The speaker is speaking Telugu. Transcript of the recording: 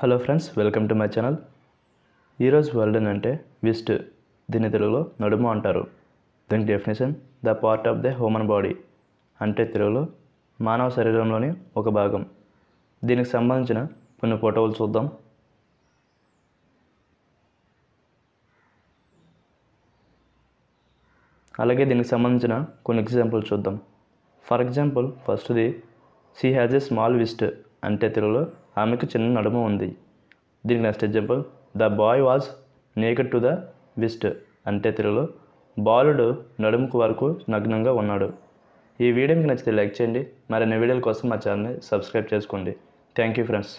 hello friends welcome to my channel ఈరోజు అని అంటే విస్ట్ దీని తెలుగులో నడుము అంటారు దీని definition the part of the human body అంటే తెలుగులో మానవ శరీరంలోని ఒక భాగం దీనికి సంబంధించిన కొన్ని ఫోటోలు చూద్దాం అలాగే దీనికి సంబంధించిన కొన్ని ఎగ్జాంపుల్ చూద్దాం ఫర్ ఎగ్జాంపుల్ ఫస్ట్ది she has a small waist అంటే తెలుగులో ఆమెకు చిన్న నడుము ఉంది దీనికి next example the boy was naked to the waist అంటే తెలుగులో బాలుడు నడుముకు వరకు నగ్నంగా ఉన్నాడు ఈ వీడియో మీకు నచ్చితే లైక్ చేయండి మరిన్ని వీడియోల కోసం మా ఛానల్ని సబ్స్క్రైబ్ చేసుకోండి థ్యాంక్ యూ ఫ్రెండ్స్